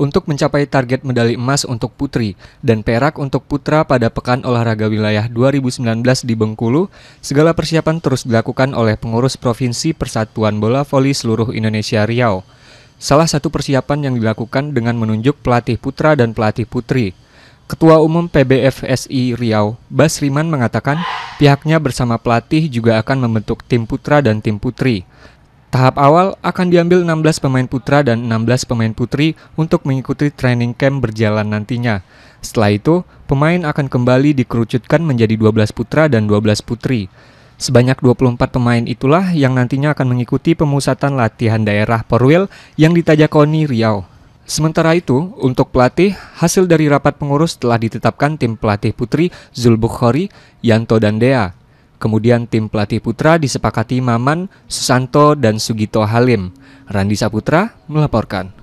untuk mencapai target medali emas untuk putri dan perak untuk putra pada Pekan Olahraga Wilayah 2019 di Bengkulu, segala persiapan terus dilakukan oleh pengurus Provinsi Persatuan Bola Voli seluruh Indonesia Riau. Salah satu persiapan yang dilakukan dengan menunjuk pelatih putra dan pelatih putri. Ketua Umum PBFSI Riau, Basriman mengatakan pihaknya bersama pelatih juga akan membentuk tim putra dan tim putri. Tahap awal akan diambil 16 pemain putra dan 16 pemain putri untuk mengikuti training camp berjalan nantinya. Setelah itu, pemain akan kembali dikerucutkan menjadi 12 putra dan 12 putri. Sebanyak 24 pemain itulah yang nantinya akan mengikuti pemusatan latihan daerah Perwil yang di Tajakoni, Riau. Sementara itu, untuk pelatih, hasil dari rapat pengurus telah ditetapkan tim pelatih putri Zulbukhori, Yanto dan Dea. Kemudian tim pelatih putra disepakati Maman, Susanto, dan Sugito Halim. Randi Saputra melaporkan.